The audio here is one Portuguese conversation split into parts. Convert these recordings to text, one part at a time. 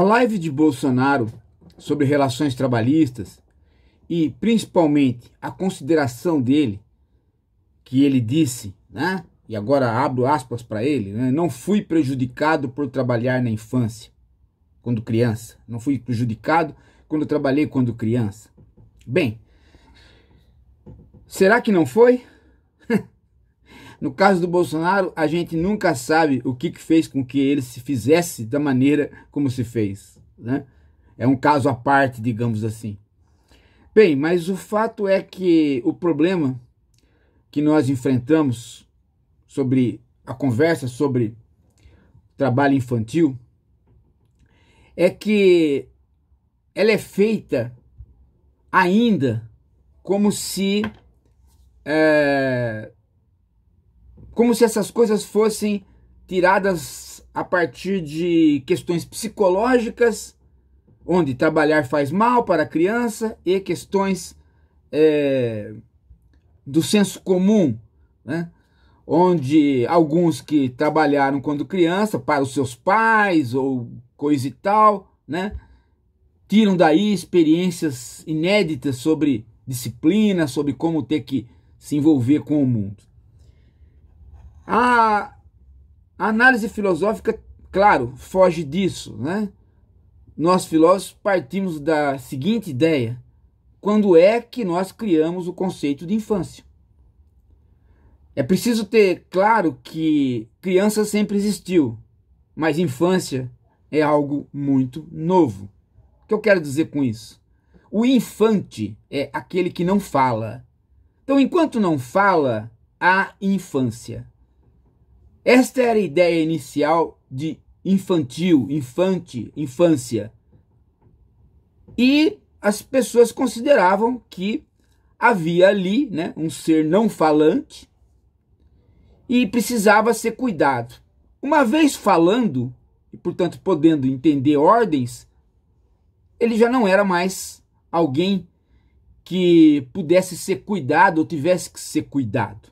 A live de Bolsonaro sobre relações trabalhistas e principalmente a consideração dele, que ele disse, né? E agora abro aspas para ele, né? Não fui prejudicado por trabalhar na infância, quando criança. Não fui prejudicado quando trabalhei quando criança. Bem, será que não foi? No caso do Bolsonaro, a gente nunca sabe o que, que fez com que ele se fizesse da maneira como se fez. Né? É um caso à parte, digamos assim. Bem, mas o fato é que o problema que nós enfrentamos sobre a conversa sobre trabalho infantil é que ela é feita ainda como se é, como se essas coisas fossem tiradas a partir de questões psicológicas, onde trabalhar faz mal para a criança, e questões é, do senso comum, né? onde alguns que trabalharam quando criança para os seus pais ou coisa e tal, né? tiram daí experiências inéditas sobre disciplina, sobre como ter que se envolver com o mundo. A análise filosófica, claro, foge disso, né? Nós filósofos partimos da seguinte ideia: quando é que nós criamos o conceito de infância? É preciso ter claro que criança sempre existiu, mas infância é algo muito novo. O que eu quero dizer com isso? O infante é aquele que não fala. Então, enquanto não fala, há infância. Esta era a ideia inicial de infantil, infante, infância. E as pessoas consideravam que havia ali né, um ser não falante e precisava ser cuidado. Uma vez falando, e portanto podendo entender ordens, ele já não era mais alguém que pudesse ser cuidado ou tivesse que ser cuidado.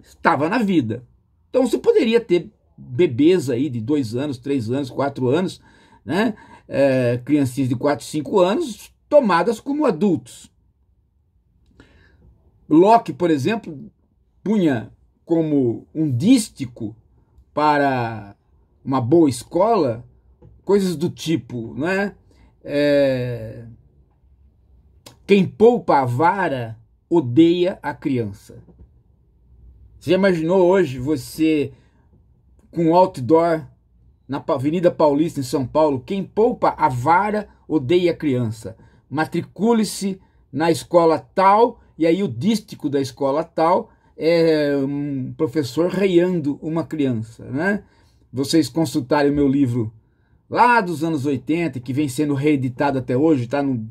Estava na vida, então você poderia ter bebês aí de dois anos, três anos, quatro anos, né? É, criancinhas de quatro, cinco anos, tomadas como adultos. Locke, por exemplo, punha como um dístico para uma boa escola coisas do tipo, não né? é? Quem poupa a vara odeia a criança. Você imaginou hoje você com um outdoor na Avenida Paulista, em São Paulo? Quem poupa a vara odeia a criança. Matricule-se na escola tal, e aí o dístico da escola tal é um professor reiando uma criança. Né? Vocês consultarem o meu livro lá dos anos 80, que vem sendo reeditado até hoje, está no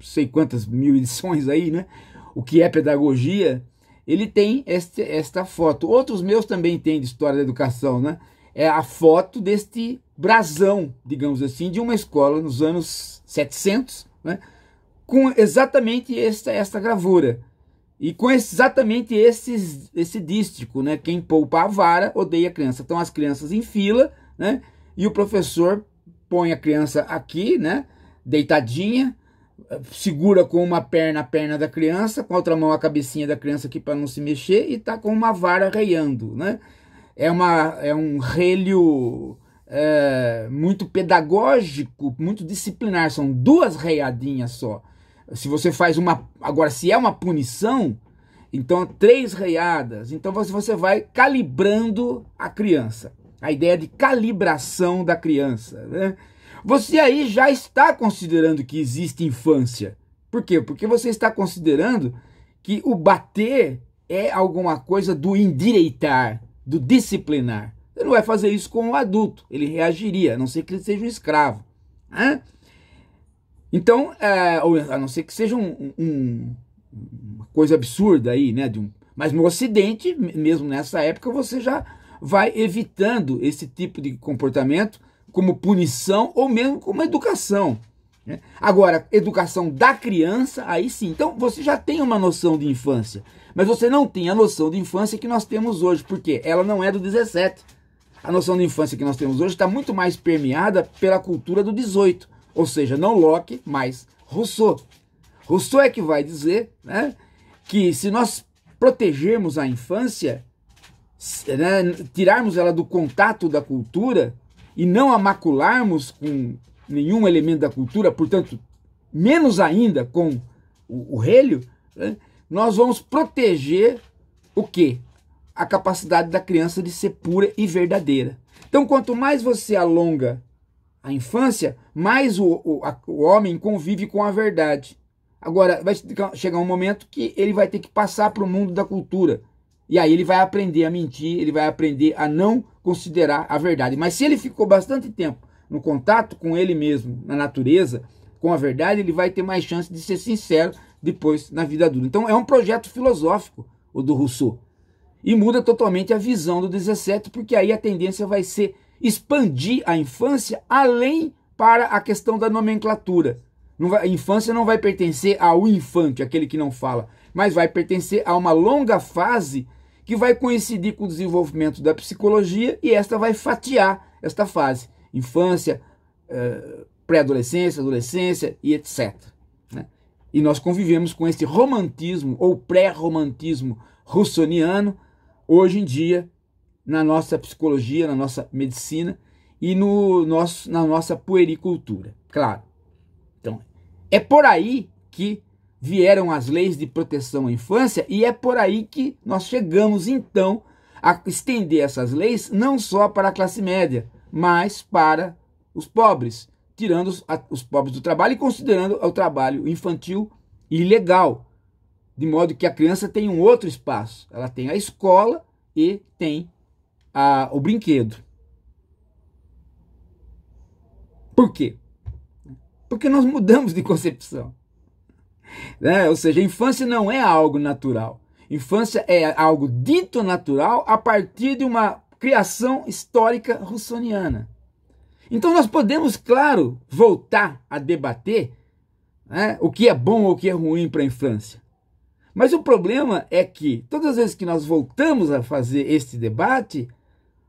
sei quantas mil edições aí, né? O que é pedagogia? ele tem este, esta foto. Outros meus também têm de história da educação, né? É a foto deste brasão, digamos assim, de uma escola nos anos 700, né? com exatamente esta, esta gravura. E com esse, exatamente esses, esse dístico, né? Quem poupa a vara odeia a criança. Então as crianças em fila, né? E o professor põe a criança aqui, né? Deitadinha, segura com uma perna a perna da criança, com a outra mão a cabecinha da criança aqui para não se mexer e está com uma vara reiando, né? É, uma, é um relho é, muito pedagógico, muito disciplinar, são duas reiadinhas só. Se você faz uma, agora se é uma punição, então é três reiadas, então você, você vai calibrando a criança. A ideia de calibração da criança, né? Você aí já está considerando que existe infância. Por quê? Porque você está considerando que o bater é alguma coisa do endireitar, do disciplinar. Ele não vai fazer isso com o adulto, ele reagiria, a não ser que ele seja um escravo. Né? Então, é, ou, a não ser que seja um, um, uma coisa absurda aí, né? Um, mas no Ocidente, mesmo nessa época, você já vai evitando esse tipo de comportamento como punição ou mesmo como educação. Né? Agora, educação da criança, aí sim. Então você já tem uma noção de infância, mas você não tem a noção de infância que nós temos hoje, porque ela não é do 17. A noção de infância que nós temos hoje está muito mais permeada pela cultura do 18, ou seja, não Locke, mas Rousseau. Rousseau é que vai dizer né, que se nós protegermos a infância, né, tirarmos ela do contato da cultura, e não a macularmos com nenhum elemento da cultura, portanto, menos ainda com o, o relho, né, nós vamos proteger o quê? A capacidade da criança de ser pura e verdadeira. Então, quanto mais você alonga a infância, mais o, o, a, o homem convive com a verdade. Agora, vai chegar um momento que ele vai ter que passar para o mundo da cultura. E aí ele vai aprender a mentir, ele vai aprender a não considerar a verdade. Mas se ele ficou bastante tempo no contato com ele mesmo, na natureza, com a verdade, ele vai ter mais chance de ser sincero depois na vida adulta. Então é um projeto filosófico o do Rousseau. E muda totalmente a visão do 17, porque aí a tendência vai ser expandir a infância além para a questão da nomenclatura. Não vai, a infância não vai pertencer ao infante, aquele que não fala, mas vai pertencer a uma longa fase que vai coincidir com o desenvolvimento da psicologia e esta vai fatiar esta fase, infância, eh, pré-adolescência, adolescência e etc. Né? E nós convivemos com esse romantismo ou pré-romantismo russoniano hoje em dia na nossa psicologia, na nossa medicina e no nosso, na nossa puericultura, claro. Então, é por aí que vieram as leis de proteção à infância e é por aí que nós chegamos então a estender essas leis não só para a classe média, mas para os pobres, tirando os, a, os pobres do trabalho e considerando o trabalho infantil ilegal, de modo que a criança tem um outro espaço, ela tem a escola e tem a, o brinquedo. Por quê? Porque nós mudamos de concepção. Né? Ou seja, a infância não é algo natural. Infância é algo dito natural a partir de uma criação histórica russoniana. Então nós podemos, claro, voltar a debater né, o que é bom ou o que é ruim para a infância. Mas o problema é que todas as vezes que nós voltamos a fazer este debate,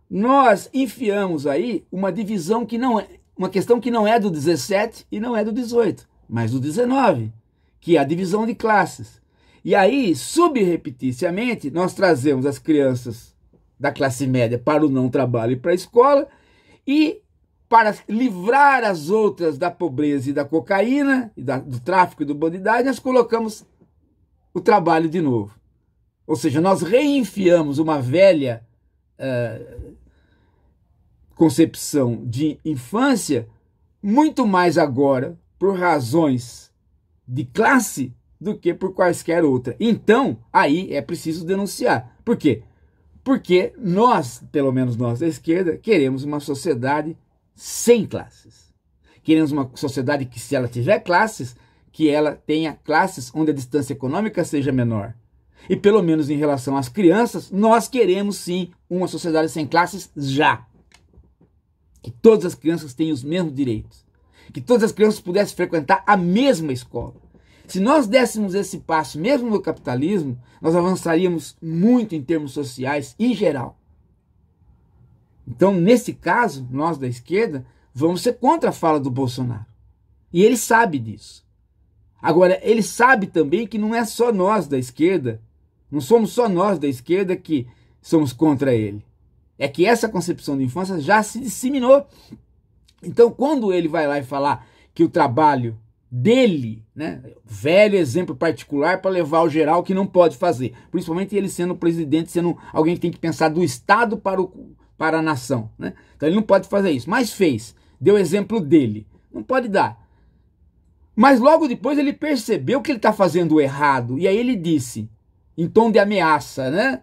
nós enfiamos aí uma divisão que não é uma questão que não é do 17 e não é do 18, mas do 19 que é a divisão de classes. E aí, subrepeticiamente, nós trazemos as crianças da classe média para o não trabalho e para a escola, e para livrar as outras da pobreza e da cocaína, e da, do tráfico e do bandidagem, nós colocamos o trabalho de novo. Ou seja, nós reenfiamos uma velha uh, concepção de infância, muito mais agora, por razões de classe do que por quaisquer outra. Então, aí é preciso denunciar. Por quê? Porque nós, pelo menos nós da esquerda, queremos uma sociedade sem classes. Queremos uma sociedade que, se ela tiver classes, que ela tenha classes onde a distância econômica seja menor. E pelo menos em relação às crianças, nós queremos sim uma sociedade sem classes já. Que todas as crianças tenham os mesmos direitos que todas as crianças pudessem frequentar a mesma escola. Se nós dessemos esse passo, mesmo no capitalismo, nós avançaríamos muito em termos sociais em geral. Então, nesse caso, nós da esquerda vamos ser contra a fala do Bolsonaro. E ele sabe disso. Agora, ele sabe também que não é só nós da esquerda, não somos só nós da esquerda que somos contra ele. É que essa concepção de infância já se disseminou então, quando ele vai lá e falar que o trabalho dele, né, velho exemplo particular para levar ao geral que não pode fazer, principalmente ele sendo presidente, sendo alguém que tem que pensar do Estado para, o, para a nação. Né? Então, ele não pode fazer isso, mas fez, deu exemplo dele. Não pode dar. Mas logo depois ele percebeu que ele está fazendo errado. E aí ele disse, em tom de ameaça, né?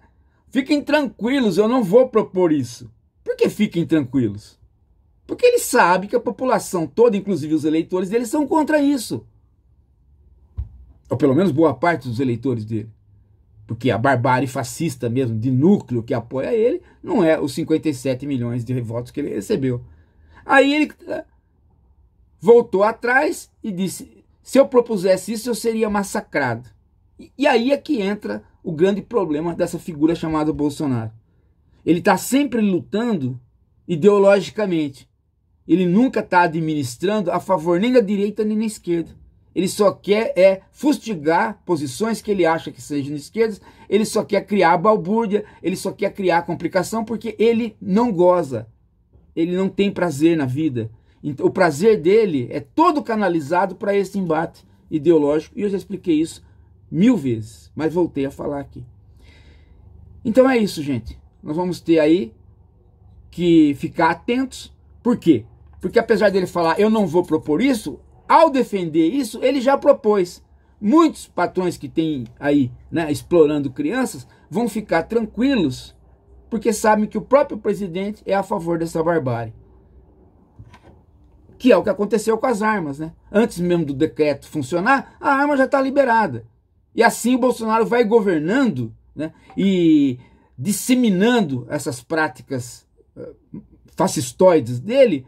Fiquem tranquilos, eu não vou propor isso. Por que fiquem tranquilos? Porque ele sabe que a população toda, inclusive os eleitores dele, são contra isso. Ou pelo menos boa parte dos eleitores dele. Porque a barbárie fascista mesmo, de núcleo que apoia ele, não é os 57 milhões de votos que ele recebeu. Aí ele eh, voltou atrás e disse: se eu propusesse isso, eu seria massacrado. E aí é que entra o grande problema dessa figura chamada Bolsonaro. Ele está sempre lutando ideologicamente. Ele nunca está administrando a favor nem da direita nem da esquerda. Ele só quer é fustigar posições que ele acha que sejam esquerdas, ele só quer criar balbúrdia, ele só quer criar complicação porque ele não goza. Ele não tem prazer na vida. Então, o prazer dele é todo canalizado para esse embate ideológico. E eu já expliquei isso mil vezes, mas voltei a falar aqui. Então é isso, gente. Nós vamos ter aí que ficar atentos. Por quê? Porque apesar dele falar, eu não vou propor isso, ao defender isso, ele já propôs. Muitos patrões que têm aí, né, explorando crianças, vão ficar tranquilos, porque sabem que o próprio presidente é a favor dessa barbárie. Que é o que aconteceu com as armas, né? Antes mesmo do decreto funcionar, a arma já está liberada. E assim o Bolsonaro vai governando, né, e disseminando essas práticas eh, fascistoides dele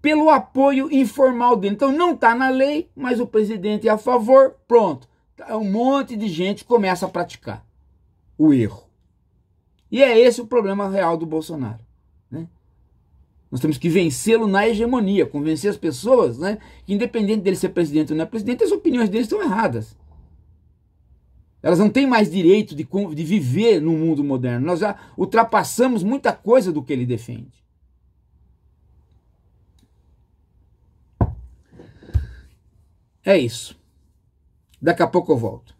pelo apoio informal dele. Então não está na lei, mas o presidente é a favor, pronto. Tá, um monte de gente começa a praticar o erro. E é esse o problema real do Bolsonaro. Né? Nós temos que vencê-lo na hegemonia, convencer as pessoas né, que, independente dele ser presidente ou não é presidente, as opiniões dele estão erradas. Elas não têm mais direito de, de viver no mundo moderno. Nós já ultrapassamos muita coisa do que ele defende. É isso. Daqui a pouco eu volto.